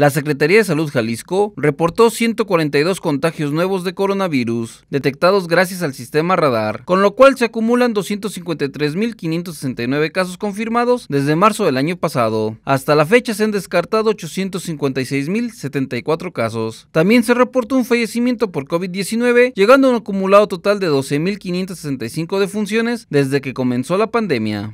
La Secretaría de Salud Jalisco reportó 142 contagios nuevos de coronavirus detectados gracias al sistema radar, con lo cual se acumulan 253.569 casos confirmados desde marzo del año pasado. Hasta la fecha se han descartado 856.074 casos. También se reportó un fallecimiento por COVID-19, llegando a un acumulado total de 12.565 defunciones desde que comenzó la pandemia.